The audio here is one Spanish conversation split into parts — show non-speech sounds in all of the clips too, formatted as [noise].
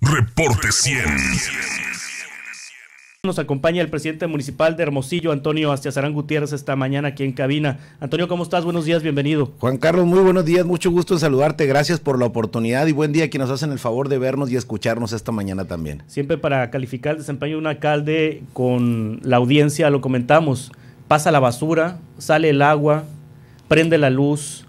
Reporte 100. Nos acompaña el presidente municipal de Hermosillo, Antonio Astiazarán Gutiérrez, esta mañana aquí en cabina. Antonio, ¿cómo estás? Buenos días, bienvenido. Juan Carlos, muy buenos días, mucho gusto en saludarte. Gracias por la oportunidad y buen día a quienes nos hacen el favor de vernos y escucharnos esta mañana también. Siempre para calificar el desempeño de un alcalde con la audiencia, lo comentamos. Pasa la basura, sale el agua, prende la luz,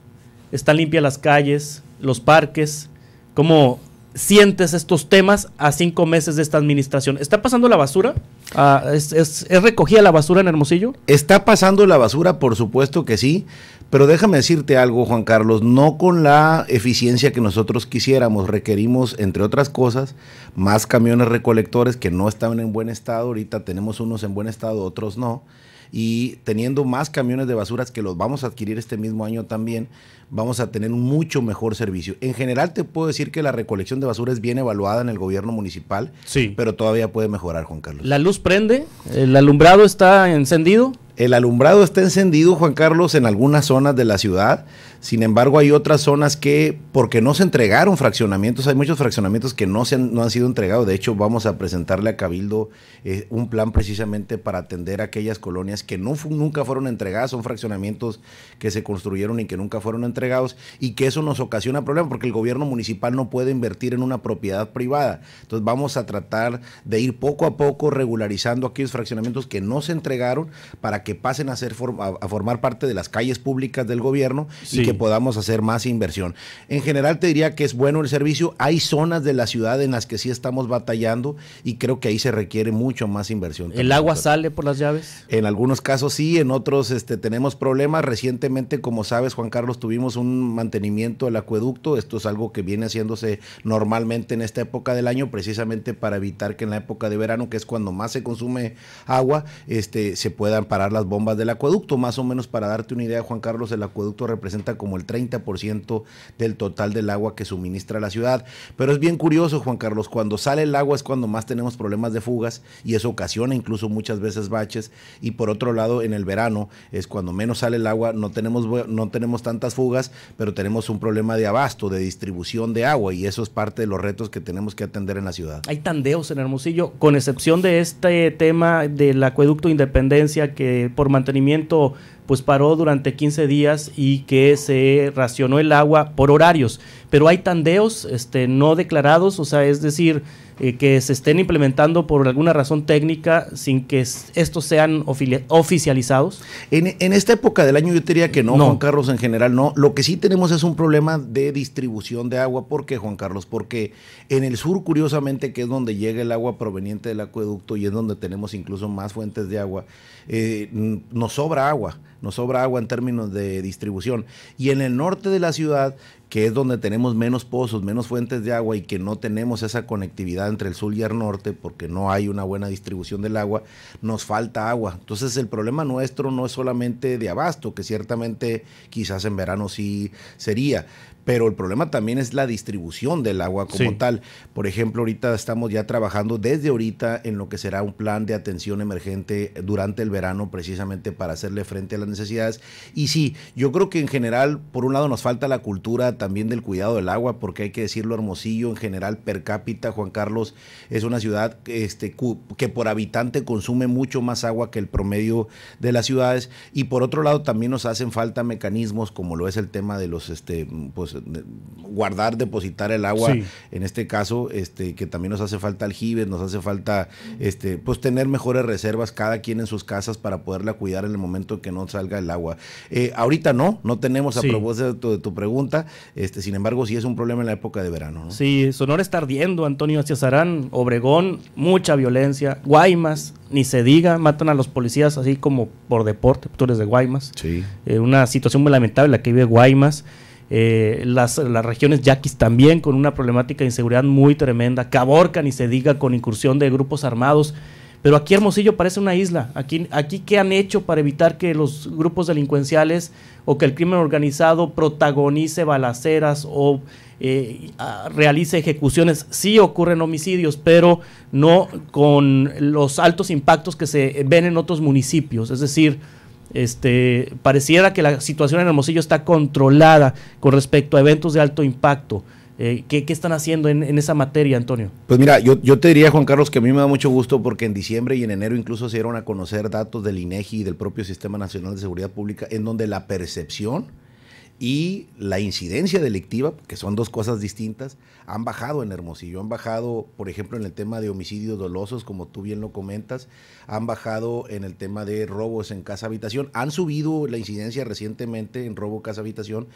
están limpias las calles, los parques. como sientes estos temas a cinco meses de esta administración? ¿Está pasando la basura? Ah, ¿es, es, recogida la basura en Hermosillo? Está pasando la basura, por supuesto que sí, pero déjame decirte algo, Juan Carlos, no con la eficiencia que nosotros quisiéramos. Requerimos, entre otras cosas, más camiones recolectores que no están en buen estado. Ahorita tenemos unos en buen estado, otros no y teniendo más camiones de basuras que los vamos a adquirir este mismo año también, vamos a tener mucho mejor servicio. En general te puedo decir que la recolección de basura es bien evaluada en el gobierno municipal, sí. pero todavía puede mejorar, Juan Carlos. ¿La luz prende? ¿El alumbrado está encendido? El alumbrado está encendido, Juan Carlos, en algunas zonas de la ciudad. Sin embargo, hay otras zonas que, porque no se entregaron fraccionamientos, hay muchos fraccionamientos que no, se han, no han sido entregados. De hecho, vamos a presentarle a Cabildo eh, un plan precisamente para atender aquellas colonias que nunca fueron entregadas. Son fraccionamientos que se construyeron y que nunca fueron entregados y que eso nos ocasiona problemas porque el gobierno municipal no puede invertir en una propiedad privada. Entonces, vamos a tratar de ir poco a poco regularizando aquellos fraccionamientos que no se entregaron para que que pasen a, ser, a formar parte de las calles públicas del gobierno y que podamos hacer más inversión. En general te diría que es bueno el servicio. Hay zonas de la ciudad en las que sí estamos batallando y creo que ahí se requiere mucho más inversión. ¿El agua sale por las llaves? En algunos casos sí, en otros este, tenemos problemas. Recientemente, como sabes, Juan Carlos, tuvimos un mantenimiento del acueducto. Esto es algo que viene haciéndose normalmente en esta época del año, precisamente para evitar que en la época de verano, que es cuando más se consume agua, este, se puedan parar las bombas del acueducto. Más o menos para darte una idea, Juan Carlos, el acueducto representa como el 30% del total del agua que suministra la ciudad. Pero es bien curioso, Juan Carlos, cuando sale el agua es cuando más tenemos problemas de fugas y eso ocasiona incluso muchas veces baches. Y por otro lado, en el verano es cuando menos sale el agua, no tenemos, no tenemos tantas fugas, pero tenemos un problema de abasto, de distribución de agua y eso es parte de los retos que tenemos que atender en la ciudad. Hay tandeos en Hermosillo, con excepción de este tema del acueducto Independencia que por mantenimiento pues paró durante 15 días y que se racionó el agua por horarios. Pero hay tandeos este, no declarados, o sea, es decir, eh, que se estén implementando por alguna razón técnica sin que estos sean oficializados? En, esta época del año yo diría que no, Juan Carlos, en general no. Lo que sí tenemos es un problema de distribución de agua. ¿Por qué, Juan Carlos? Porque en el sur, curiosamente, que es donde llega el agua proveniente del acueducto y es donde tenemos incluso más fuentes de agua, eh, nos sobra agua nos sobra agua en términos de distribución. Y en el norte de la ciudad que es donde tenemos menos pozos, menos fuentes de agua y que no tenemos esa conectividad entre el sur y el norte porque no hay una buena distribución del agua, nos falta agua. Entonces el problema nuestro no es solamente de abasto, que ciertamente quizás en verano sí sería, pero el problema también es la distribución del agua como tal. Por ejemplo, ahorita estamos ya trabajando desde ahorita en lo que será un plan de atención emergente durante el verano precisamente para hacerle frente a las necesidades. Y sí, yo creo que en general, por un lado nos falta la cultura también del cuidado del agua, porque hay que decirlo, Hermosillo en general per cápita, Juan Carlos, es una ciudad este, que por habitante consume mucho más agua que el promedio de las ciudades. Y por otro lado, también nos hacen falta mecanismos como lo es el tema de los, este, pues, guardar, depositar el agua, en este caso, este, que también nos hace falta aljibes, nos hace falta, este, pues, tener mejores reservas cada quien en sus casas para poderla cuidar en el momento que no salga el agua. Eh, ahorita no, no tenemos a propósito de tu pregunta, este, sin embargo, sí es un problema en la época de verano. ¿no? Sí, Sonora está ardiendo, Antonio Cesarán, Obregón, mucha violencia, Guaymas, ni se diga, matan a los policías así como por deporte, tú de Guaymas. Sí. Eh, una situación muy lamentable la que vive Guaymas. Eh, las, las, regiones yaquis también con una problemática de inseguridad muy tremenda, Caborca, ni se diga, con incursión de grupos armados pero aquí Hermosillo parece una isla. Aquí, qué han hecho para evitar que los grupos delincuenciales o que el crimen organizado protagonice balaceras o eh, realice ejecuciones. Sí ocurren homicidios, pero no con los altos impactos que se ven en otros municipios. Es decir, este, pareciera que la situación en Hermosillo está controlada con respecto a eventos de alto impacto. Eh, ¿qué, ¿qué, están haciendo en, esa materia, Antonio? Pues mira, yo, yo, te diría, Juan Carlos, que a mí me da mucho gusto porque en diciembre y en enero incluso se dieron a conocer datos del INEGI y del propio Sistema Nacional de Seguridad Pública en donde la percepción y la incidencia delictiva, que son dos cosas distintas, han bajado en Hermosillo, han bajado, por ejemplo, en el tema de homicidios dolosos, como tú bien lo comentas, han bajado en el tema de robos en casa habitación, han subido la incidencia recientemente en robo casa habitación,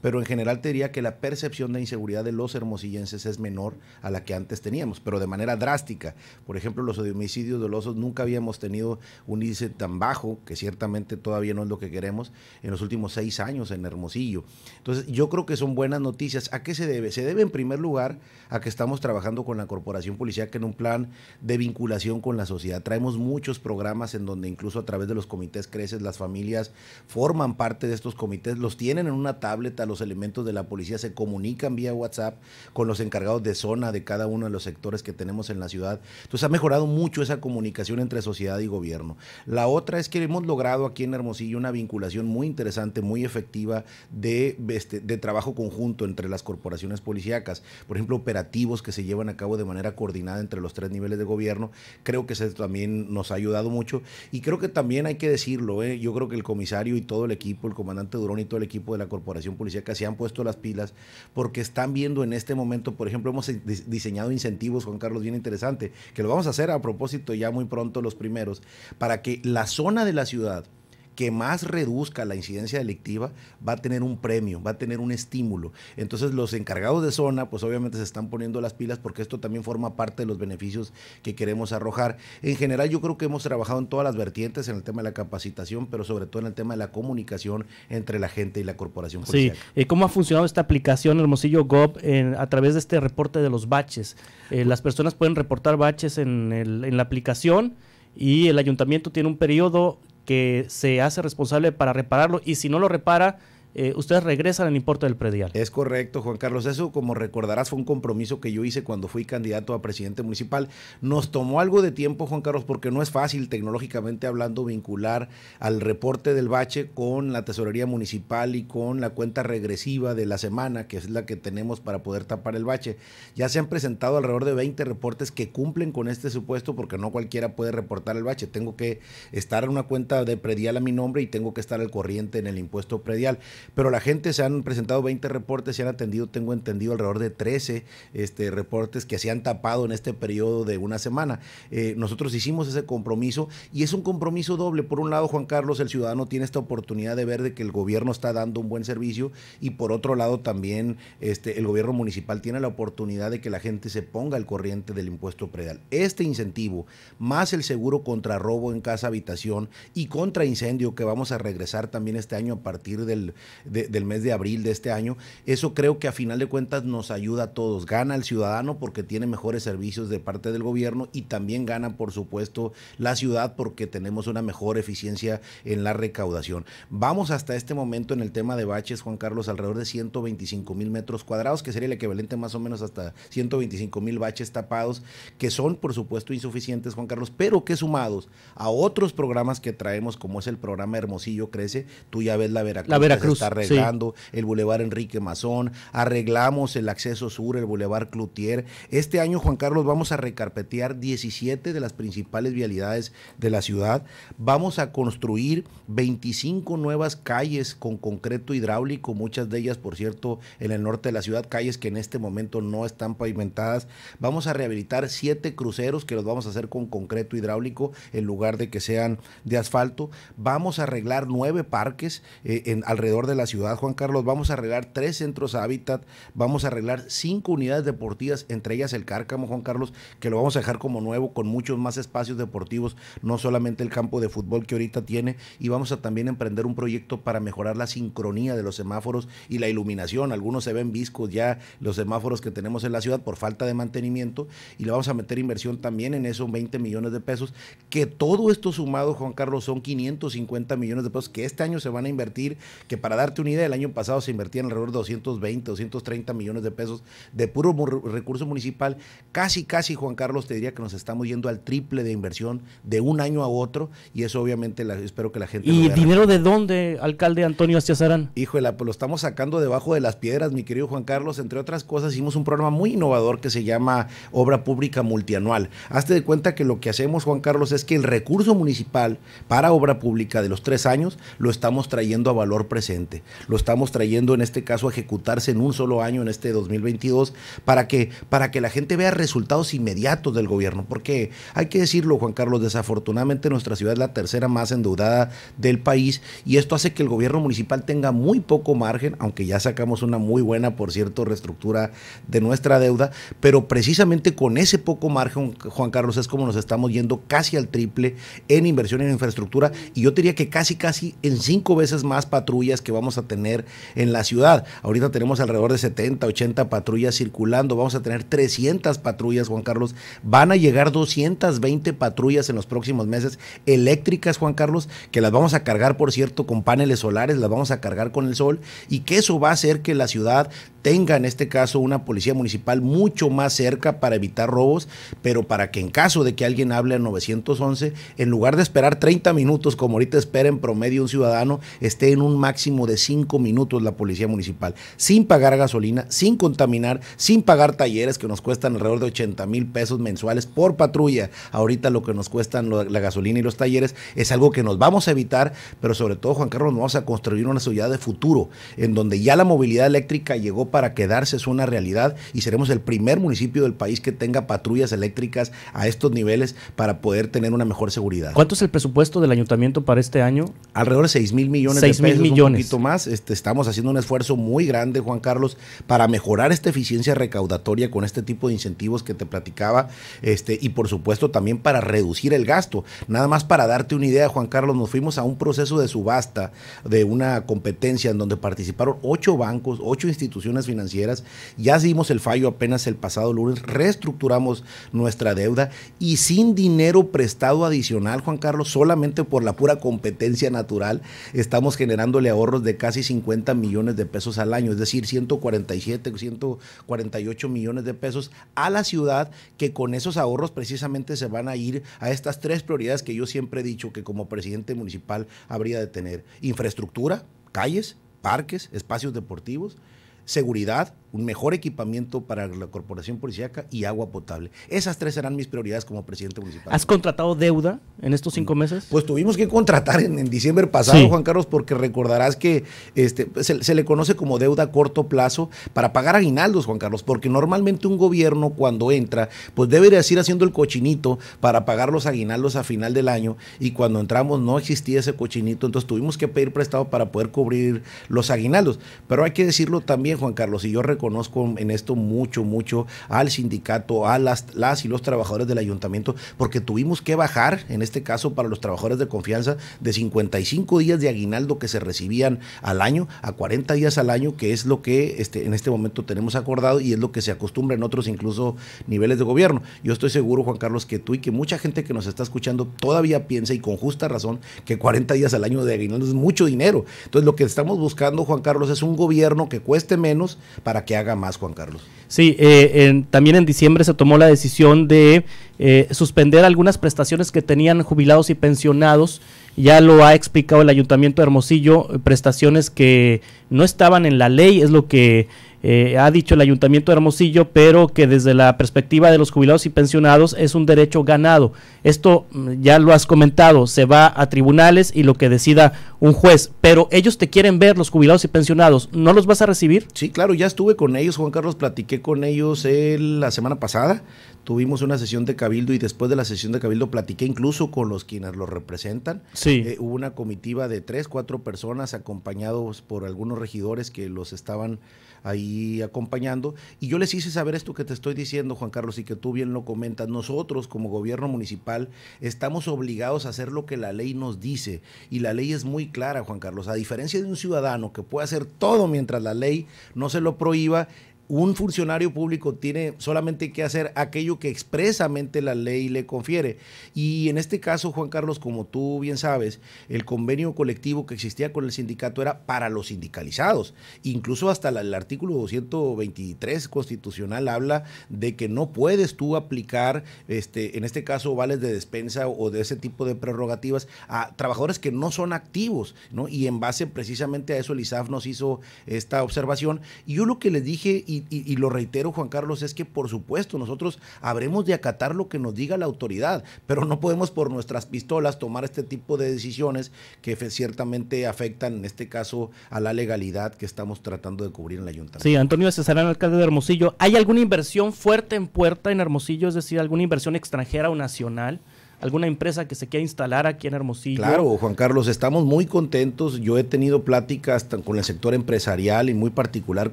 pero en general te diría que la percepción de inseguridad de los hermosillenses es menor a la que antes teníamos, pero de manera drástica. Por ejemplo, los homicidios dolosos nunca habíamos tenido un índice tan bajo, que ciertamente todavía no es lo que queremos, en los últimos seis años en Hermosillo entonces, yo creo que son buenas noticias. ¿A qué se debe? Se debe, en primer lugar, a que estamos trabajando con la Corporación Policial que en un plan de vinculación con la sociedad. Traemos muchos programas en donde incluso a través de los comités creces, las familias forman parte de estos comités, los tienen en una tableta, los elementos de la policía se comunican vía WhatsApp con los encargados de zona de cada uno de los sectores que tenemos en la ciudad. Entonces, ha mejorado mucho esa comunicación entre sociedad y gobierno. La otra es que hemos logrado aquí en Hermosillo una vinculación muy interesante, muy efectiva de, este, de trabajo conjunto entre las corporaciones policíacas, por ejemplo, operativos que se llevan a cabo de manera coordinada entre los tres niveles de gobierno, creo que eso también nos ha ayudado mucho y creo que también hay que decirlo, ¿eh? yo creo que el comisario y todo el equipo, el comandante Durón y todo el equipo de la corporación policíaca se han puesto las pilas porque están viendo en este momento, por ejemplo, hemos diseñado incentivos, Juan Carlos, bien interesante, que lo vamos a hacer a propósito ya muy pronto los primeros, para que la zona de la ciudad, que más reduzca la incidencia delictiva va a tener un premio, va a tener un estímulo. Entonces los encargados de zona, pues obviamente se están poniendo las pilas porque esto también forma parte de los beneficios que queremos arrojar. En general yo creo que hemos trabajado en todas las vertientes, en el tema de la capacitación, pero sobre todo en el tema de la comunicación entre la gente y la corporación. Policial. Sí, eh, ¿cómo ha funcionado esta aplicación Hermosillo gob a través de este reporte de los baches? Eh, pues las personas pueden reportar baches en, en la aplicación y el ayuntamiento tiene un periodo que se hace responsable para repararlo y si no lo repara, eh, ustedes regresan al importe del predial. Es correcto, Juan Carlos. Eso, como recordarás, fue un compromiso que yo hice cuando fui candidato a presidente municipal. Nos tomó algo de tiempo, Juan Carlos, porque no es fácil, tecnológicamente hablando, vincular al reporte del bache con la tesorería municipal y con la cuenta regresiva de la semana, que es la que tenemos para poder tapar el bache. Ya se han presentado alrededor de 20 reportes que cumplen con este supuesto, porque no cualquiera puede reportar el bache. Tengo que estar en una cuenta de predial a mi nombre y tengo que estar al corriente en el impuesto predial. Pero la gente se han presentado 20 reportes, se han atendido, tengo entendido, alrededor de 13 este, reportes que se han tapado en este periodo de una semana. Eh, nosotros hicimos ese compromiso y es un compromiso doble. Por un lado, Juan Carlos, el ciudadano tiene esta oportunidad de ver de que el gobierno está dando un buen servicio y por otro lado también este, el gobierno municipal tiene la oportunidad de que la gente se ponga al corriente del impuesto predial. Este incentivo, más el seguro contra robo en casa habitación y contra incendio que vamos a regresar también este año a partir del del mes de abril de este año. Eso creo que a final de cuentas nos ayuda a todos. Gana el ciudadano porque tiene mejores servicios de parte del gobierno y también gana, por supuesto, la ciudad porque tenemos una mejor eficiencia en la recaudación. Vamos hasta este momento en el tema de baches, Juan Carlos, alrededor de 125 mil metros cuadrados, que sería el equivalente más o menos hasta 125 mil baches tapados, que son, por supuesto, insuficientes, Juan Carlos, pero que sumados a otros programas que traemos, como es el programa Hermosillo Crece, tú ya ves la Veracruz. La Veracruz arreglando el Boulevard Enrique Mazón, arreglamos el acceso sur, el Boulevard Cloutier. Este año, Juan Carlos, vamos a recarpetear 17 de las principales vialidades de la ciudad. Vamos a construir 25 nuevas calles con concreto hidráulico, muchas de ellas, por cierto, en el norte de la ciudad, calles que en este momento no están pavimentadas. Vamos a rehabilitar siete cruceros que los vamos a hacer con concreto hidráulico en lugar de que sean de asfalto. Vamos a arreglar nueve parques eh, en alrededor de la ciudad, Juan Carlos. Vamos a arreglar tres centros hábitat, vamos a arreglar cinco unidades deportivas, entre ellas el Cárcamo, Juan Carlos, que lo vamos a dejar como nuevo, con muchos más espacios deportivos, no solamente el campo de fútbol que ahorita tiene, y vamos a también emprender un proyecto para mejorar la sincronía de los semáforos y la iluminación. Algunos se ven viscos ya los semáforos que tenemos en la ciudad por falta de mantenimiento, y le vamos a meter inversión también en esos 20 millones de pesos, que todo esto sumado, Juan Carlos, son 550 millones de pesos que este año se van a invertir, que para dar darte una idea, el año pasado se invertían alrededor de 220, 230 millones de pesos de puro recurso municipal. Casi, casi, Juan Carlos, te diría que nos estamos yendo al triple de inversión de un año a otro y eso obviamente espero que la gente... ¿Y dinero de dónde, alcalde Antonio Astiazarán? Híjole, pues lo estamos sacando debajo de las piedras, mi querido Juan Carlos. Entre otras cosas, hicimos un programa muy innovador que se llama Obra Pública Multianual. Hazte de cuenta que lo que hacemos, Juan Carlos, es que el recurso municipal para obra pública de los tres años lo estamos trayendo a valor presente lo estamos trayendo en este caso a ejecutarse en un solo año, en este 2022, para que, para que la gente vea resultados inmediatos del gobierno. Porque hay que decirlo, Juan Carlos, desafortunadamente nuestra ciudad es la tercera más endeudada del país y esto hace que el gobierno municipal tenga muy poco margen, aunque ya sacamos una muy buena, por cierto, reestructura de nuestra deuda, pero precisamente con ese poco margen, Juan Carlos, es como nos estamos yendo casi al triple en inversión en infraestructura y yo diría que casi, casi en cinco veces más patrullas que vamos a tener en la ciudad. Ahorita tenemos alrededor de 70, 80 patrullas circulando, vamos a tener 300 patrullas, Juan Carlos. Van a llegar 220 patrullas en los próximos meses eléctricas, Juan Carlos, que las vamos a cargar, por cierto, con paneles solares, las vamos a cargar con el sol y que eso va a hacer que la ciudad tenga en este caso una policía municipal mucho más cerca para evitar robos, pero para que en caso de que alguien hable al 911, en lugar de esperar 30 minutos, como ahorita espera en promedio un ciudadano, esté en un máximo de 5 minutos la policía municipal, sin pagar gasolina, sin contaminar, sin pagar talleres que nos cuestan alrededor de 80 mil pesos mensuales por patrulla. Ahorita lo que nos cuestan la gasolina y los talleres es algo que nos vamos a evitar, pero sobre todo, Juan Carlos, nos vamos a construir una ciudad de futuro, en donde ya la movilidad eléctrica llegó para quedarse, es una realidad y seremos el primer municipio del país que tenga patrullas eléctricas a estos niveles para poder tener una mejor seguridad. ¿Cuánto es el presupuesto del ayuntamiento para este año? Alrededor de 6 mil millones de pesos, mil millones. un poquito más. Este, estamos haciendo un esfuerzo muy grande, Juan Carlos, para mejorar esta eficiencia recaudatoria con este tipo de incentivos que te platicaba este, y por supuesto también para reducir el gasto. Nada más para darte una idea, Juan Carlos, nos fuimos a un proceso de subasta de una competencia en donde participaron ocho bancos, ocho instituciones financieras. Ya dimos el fallo apenas el pasado lunes, reestructuramos nuestra deuda y sin dinero prestado adicional, Juan Carlos, solamente por la pura competencia natural, estamos generándole ahorros de casi 50 millones de pesos al año, es decir, 147, 148 millones de pesos a la ciudad que con esos ahorros precisamente se van a ir a estas tres prioridades que yo siempre he dicho que como presidente municipal habría de tener. Infraestructura, calles, parques, espacios deportivos seguridad, un mejor equipamiento para la corporación policíaca y agua potable. Esas tres serán mis prioridades como presidente municipal. ¿Has contratado deuda en estos cinco mm. meses? Pues tuvimos que contratar en, diciembre pasado, Juan Carlos, porque recordarás que este, pues, se, se, le conoce como deuda a corto plazo para pagar aguinaldos, Juan Carlos, porque normalmente un gobierno cuando entra, pues debe de ir haciendo el cochinito para pagar los aguinaldos a final del año y cuando entramos no existía ese cochinito, entonces tuvimos que pedir prestado para poder cubrir los aguinaldos. Pero hay que decirlo también, Juan Carlos, y yo reconozco en esto mucho, mucho al sindicato, a las, las y los trabajadores del ayuntamiento, porque tuvimos que bajar, en este caso para los trabajadores de confianza, de 55 días de aguinaldo que se recibían al año a 40 días al año, que es lo que este, en este momento tenemos acordado y es lo que se acostumbra en otros incluso niveles de gobierno. Yo estoy seguro, Juan Carlos, que tú y que mucha gente que nos está escuchando todavía piensa y con justa razón que 40 días al año de aguinaldo es mucho dinero. Entonces lo que estamos buscando, Juan Carlos, es un gobierno que cueste menos para que haga más, Juan Carlos. Sí, eh, también en diciembre se tomó la decisión de eh, suspender algunas prestaciones que tenían jubilados y pensionados. Ya lo ha explicado el Ayuntamiento de Hermosillo, eh, prestaciones que no estaban en la ley, es lo que eh, ha dicho el Ayuntamiento de Hermosillo, pero que desde la perspectiva de los jubilados y pensionados es un derecho ganado. Esto mm, ya lo has comentado, se va a tribunales y lo que decida un juez, pero ellos te quieren ver, los jubilados y pensionados, ¿no los vas a recibir? Sí, claro, ya estuve con ellos, Juan Carlos, platiqué con ellos eh, la semana pasada, tuvimos una sesión de cabildo y después de la sesión de cabildo platiqué incluso con los quienes los representan. Eh, hubo una comitiva de tres, cuatro personas acompañados por algunos regidores que los estaban ahí acompañando. Y yo les hice saber esto que te estoy diciendo, Juan Carlos, y que tú bien lo comentas. Nosotros como gobierno municipal estamos obligados a hacer lo que la ley nos dice. Y la ley es muy clara, Juan Carlos. A diferencia de un ciudadano que puede hacer todo mientras la ley no se lo prohíba, un funcionario público tiene solamente que hacer aquello que expresamente la ley le confiere. Y en este caso, Juan Carlos, como tú bien sabes, el convenio colectivo que existía con el sindicato era para los sindicalizados. Incluso hasta el artículo 223 constitucional habla de que no puedes tú aplicar, este, en este caso, vales de despensa o de ese tipo de prerrogativas a trabajadores que no son activos. ¿no? Y en base precisamente a eso, el ISAF nos hizo esta observación. Y yo lo que les dije y y, lo reitero, Juan Carlos, es que por supuesto nosotros habremos de acatar lo que nos diga la autoridad, pero no podemos por nuestras pistolas tomar este tipo de decisiones que ciertamente afectan, en este caso, a la legalidad que estamos tratando de cubrir en la ayuntamiento. Sí, Antonio Cesarán, alcalde de Hermosillo, ¿hay alguna inversión fuerte en puerta en Hermosillo, es decir, alguna inversión extranjera o nacional? alguna empresa que se quiera instalar aquí en Hermosillo. Claro, Juan Carlos, estamos muy contentos. Yo he tenido pláticas con el sector empresarial y muy particular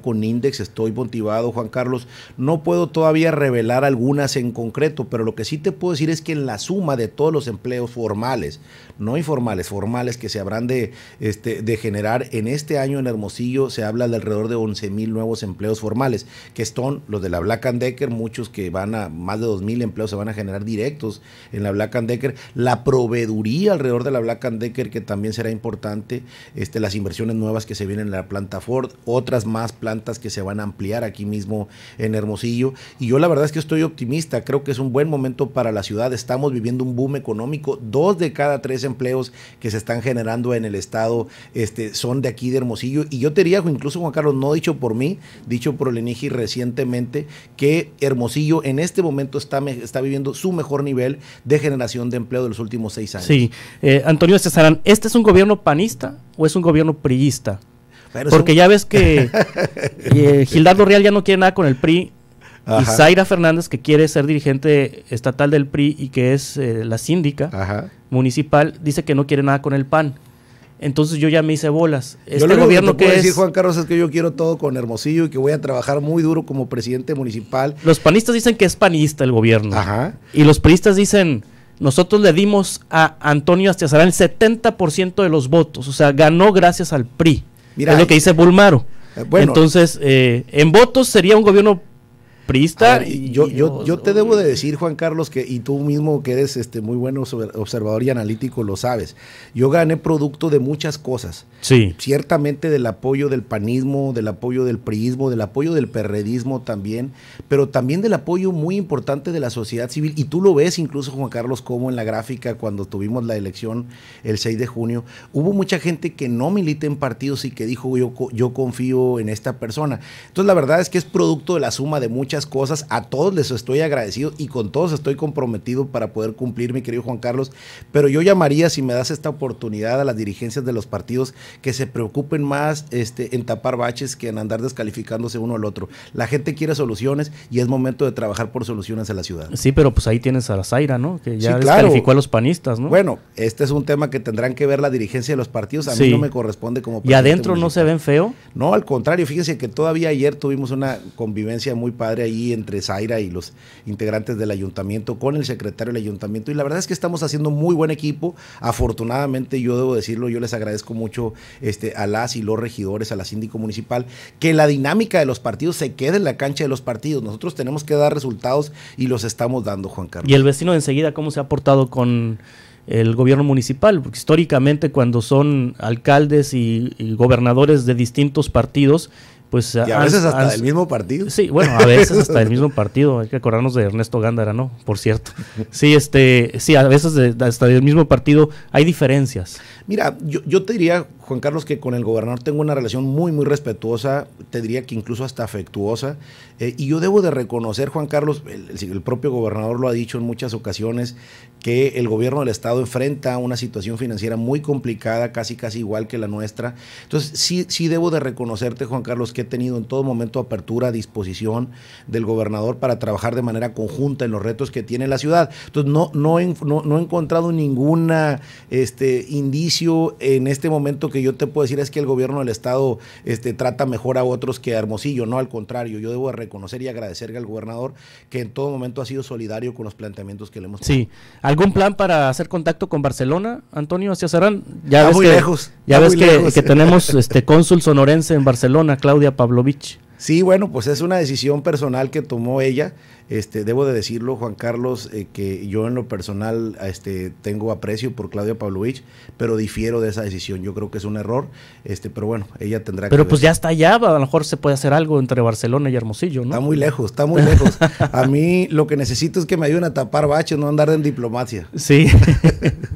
con Index. Estoy motivado, Juan Carlos. No puedo todavía revelar algunas en concreto, pero lo que sí te puedo decir es que en la suma de todos los empleos formales, no informales, formales que se habrán de, este, de generar en este año en Hermosillo, se habla de alrededor de 11 mil nuevos empleos formales, que son los de la Black and Decker, muchos que van a más de 2 mil empleos se van a generar directos en la Black and Decker, la proveeduría alrededor de la Black Decker que también será importante, este, las inversiones nuevas que se vienen en la planta Ford, otras más plantas que se van a ampliar aquí mismo en Hermosillo. Y yo la verdad es que estoy optimista, creo que es un buen momento para la ciudad, estamos viviendo un boom económico, dos de cada tres empleos que se están generando en el estado este, son de aquí de Hermosillo. Y yo te diría, incluso Juan Carlos, no dicho por mí, dicho por el recientemente, que Hermosillo en este momento está, está viviendo su mejor nivel de generación de empleo de los últimos seis años. Sí, eh, Antonio Cesarán, este, ¿este es un gobierno panista o es un gobierno priista? Porque ya ves que [laughs] eh, Gildardo Real ya no quiere nada con el PRI. Y Zaira Fernández, que quiere ser dirigente estatal del PRI y que es eh, la síndica municipal, dice que no quiere nada con el PAN. Entonces yo ya me hice bolas. Este yo lo gobierno que, que decir, Juan Carlos, es que yo quiero todo con Hermosillo y que voy a trabajar muy duro como presidente municipal. Los panistas dicen que es panista el gobierno. Y los priistas dicen, nosotros le dimos a Antonio Astiazarán el 70% de los votos, o sea, ganó gracias al PRI. Mira, es lo que dice Bulmaro. Eh, Entonces, eh, en votos sería un gobierno yo, yo, te debo de decir, Juan Carlos, que, y tú mismo que eres este, muy bueno observador y analítico, lo sabes. Yo gané producto de muchas cosas. Sí. Ciertamente del apoyo del panismo, del apoyo del priismo, del apoyo del perredismo también, pero también del apoyo muy importante de la sociedad civil. Y tú lo ves incluso, Juan Carlos, como en la gráfica cuando tuvimos la elección el 6 de junio, hubo mucha gente que no milita en partidos y que dijo yo, yo confío en esta persona. Entonces la verdad es que es producto de la suma de muchas cosas. A todos les estoy agradecido y con todos estoy comprometido para poder cumplir, mi querido Juan Carlos. Pero yo llamaría, si me das esta oportunidad, a las dirigencias de los partidos que se preocupen más este, en tapar baches que en andar descalificándose uno al otro. La gente quiere soluciones y es momento de trabajar por soluciones en la ciudad. Sí, pero pues ahí tienes a la Zaira, ¿no? Que ya descalificó a los panistas, ¿no? Bueno, este es un tema que tendrán que ver la dirigencia de los partidos. A mí no me corresponde como. ¿Y adentro no se ven feo? No, al contrario. fíjese que todavía ayer tuvimos una convivencia muy padre ahí entre Zaira y los integrantes del ayuntamiento, con el secretario del ayuntamiento. Y la verdad es que estamos haciendo muy buen equipo. Afortunadamente, yo debo decirlo, yo les agradezco mucho este, a las y los regidores, a la síndico municipal, que la dinámica de los partidos se quede en la cancha de los partidos. Nosotros tenemos que dar resultados y los estamos dando, Juan Carlos. ¿Y el vecino de enseguida cómo se ha portado con el gobierno municipal, porque históricamente cuando son alcaldes y, gobernadores de distintos partidos, pues a veces hasta del el mismo partido. Sí, bueno, a veces hasta del mismo partido. Hay que acordarnos de Ernesto Gándara, ¿no? Por cierto. Sí, este, sí, a veces hasta del mismo partido hay diferencias. Mira, yo, yo te diría, Juan Carlos, que con el gobernador tengo una relación muy, muy respetuosa, te diría que incluso hasta afectuosa. Eh, y yo debo de reconocer, Juan Carlos, el, propio gobernador lo ha dicho en muchas ocasiones, que el gobierno del Estado enfrenta una situación financiera muy complicada, casi, casi igual que la nuestra. Entonces, sí, sí debo de reconocerte, Juan Carlos, que he tenido en todo momento apertura, disposición del gobernador para trabajar de manera conjunta en los retos que tiene la ciudad. Entonces, no, no, no, he encontrado ninguna este, indicio en este momento que yo te puedo decir es que el gobierno del Estado este, trata mejor a otros que a Hermosillo, no al contrario, yo debo reconocer y agradecerle al gobernador que en todo momento ha sido solidario con los planteamientos que le hemos Sí, ¿algún plan para hacer contacto con Barcelona, Antonio serán Ya muy lejos. Ya ves que, que tenemos este cónsul sonorense en Barcelona, Claudia Pavlovich. Sí, bueno, pues es una decisión personal que tomó ella. Este, debo de decirlo, Juan Carlos, eh, que yo en lo personal este, tengo aprecio por Claudia Pavlovich, pero difiero de esa decisión. Yo creo que es un error, este, pero bueno, ella tendrá que... Pero pues ya está allá, a lo mejor se puede hacer algo entre Barcelona y Hermosillo, ¿no? Está muy lejos, está muy lejos. A mí lo que necesito es que me ayuden a tapar baches, no andar en diplomacia. Sí.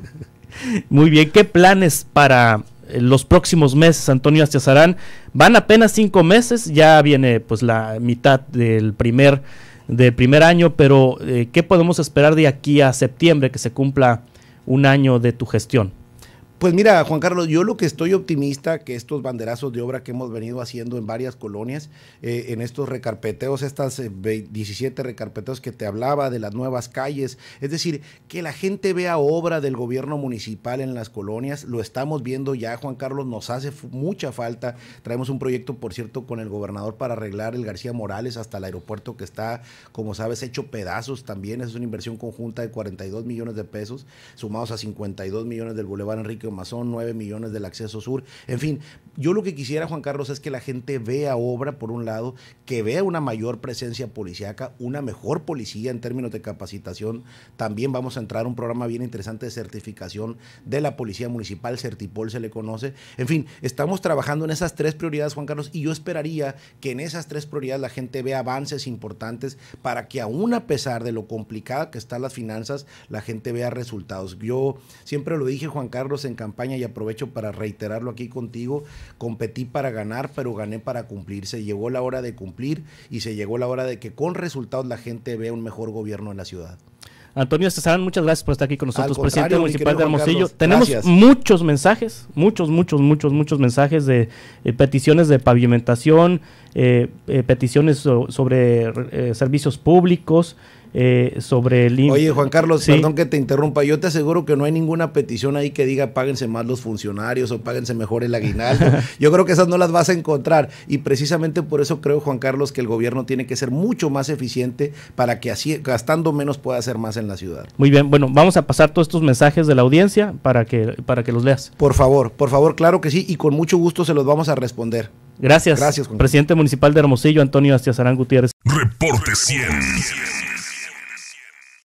[laughs] muy bien, ¿qué planes para eh, los próximos meses, Antonio Astiazarán. Van apenas cinco meses, ya viene pues la mitad del primer, del primer año, pero eh, ¿qué podemos esperar de aquí a septiembre que se cumpla un año de tu gestión? Pues mira, Juan Carlos, yo lo que estoy optimista que estos banderazos de obra que hemos venido haciendo en varias colonias, eh, en estos recarpeteos, estas 17 eh, recarpeteos que te hablaba de las nuevas calles, es decir, que la gente vea obra del gobierno municipal en las colonias, lo estamos viendo ya, Juan Carlos, nos hace mucha falta. Traemos un proyecto, por cierto, con el gobernador para arreglar el García Morales hasta el aeropuerto que está, como sabes, hecho pedazos también. Es una inversión conjunta de 42 millones de pesos, sumados a 52 millones del Boulevard Enrique más son 9 millones del acceso sur. En fin, yo lo que quisiera, Juan Carlos, es que la gente vea obra, por un lado, que vea una mayor presencia policíaca, una mejor policía en términos de capacitación. También vamos a entrar a un programa bien interesante de certificación de la Policía Municipal, Certipol se le conoce. En fin, estamos trabajando en esas tres prioridades, Juan Carlos, y yo esperaría que en esas tres prioridades la gente vea avances importantes para que aún a pesar de lo complicada que están las finanzas, la gente vea resultados. Yo siempre lo dije, Juan Carlos, en campaña y aprovecho para reiterarlo aquí contigo, competí para ganar, pero gané para cumplirse Se llegó la hora de cumplir y se llegó la hora de que con resultados la gente vea un mejor gobierno en la ciudad. Antonio Cesarán, muchas gracias por estar aquí con nosotros, presidente municipal de Hermosillo. Tenemos muchos mensajes, muchos, muchos, muchos, muchos mensajes de eh, peticiones de pavimentación, eh, eh, peticiones sobre servicios públicos. Eh, sobre el... Oye, Juan Carlos, perdón que te interrumpa. Yo te aseguro que no hay ninguna petición ahí que diga páguense más los funcionarios o páguense mejor el aguinaldo. [laughs] Yo creo que esas no las vas a encontrar. Y precisamente por eso creo, Juan Carlos, que el gobierno tiene que ser mucho más eficiente para que así, gastando menos pueda hacer más en la ciudad. Muy bien, bueno, vamos a pasar todos estos mensajes de la audiencia para que, para que los leas. Por favor, por favor, claro que sí, y con mucho gusto se los vamos a responder. Gracias. Gracias, Juan. Presidente Municipal de Hermosillo, Antonio Astiazarán Gutiérrez. Reporte 100.